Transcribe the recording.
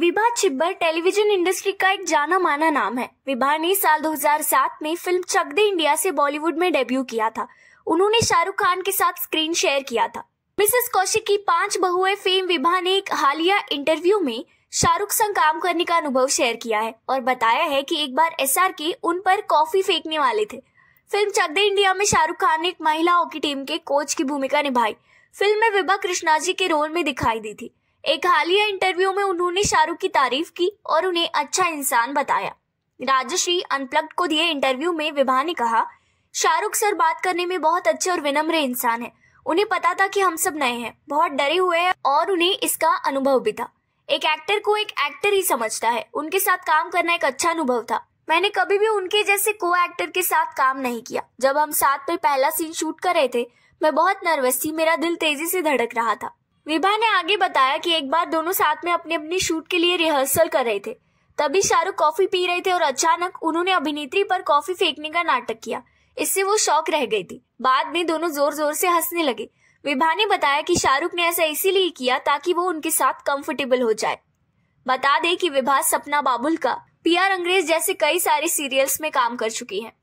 Vibha Chhibber television industry का एक जाना माना नाम है विभा ने साल 2007 में फिल्म चक दे इंडिया से बॉलीवुड में डेब्यू किया था उन्होंने शाहरुख खान के साथ स्क्रीन शेयर किया था मिसेस कौशिक की पांच बहुए फेम विभा ने एक हालिया इंटरव्यू में शाहरुख संग काम करने का अनुभव शेयर किया है और बताया है कि एक बार एस के उन पर कॉफी फेंकने वाले थे फिल्म चक दे इंडिया में शाहरुख खान ने एक महिला हॉकी टीम के कोच की भूमिका निभाई फिल्म में विभा कृष्णा जी के रोल में दिखाई दी थी एक हालिया इंटरव्यू में उन्होंने शाहरुख की तारीफ की और उन्हें अच्छा इंसान बताया राजश्री अनप्लग्ड को दिए इंटरव्यू में विभा ने कहा शाहरुख सर बात करने में बहुत अच्छे और विनम्र इंसान है उन्हें पता था कि हम सब नए हैं बहुत डरे हुए हैं और उन्हें इसका अनुभव भी था एक एक्टर को एक एक्टर ही समझता है उनके साथ काम करना एक अच्छा अनुभव था मैंने कभी भी उनके जैसे को एक्टर के साथ काम नहीं किया जब हम साथ में पहला सीन शूट कर रहे थे मैं बहुत नर्वस थी मेरा दिल तेजी से धड़क रहा था विभा ने आगे बताया कि एक बार दोनों साथ में अपने अपने शूट के लिए रिहर्सल कर रहे थे तभी शाहरुख कॉफी पी रहे थे और अचानक उन्होंने अभिनेत्री पर कॉफी फेंकने का नाटक किया इससे वो शौक रह गई थी बाद में दोनों जोर जोर से हंसने लगे विभा ने बताया कि शाहरुख ने ऐसा इसीलिए किया ताकि वो उनके साथ कंफर्टेबल हो जाए बता दें कि विभा सपना बाबुल का पी अंग्रेज जैसे कई सारे सीरियल्स में काम कर चुकी हैं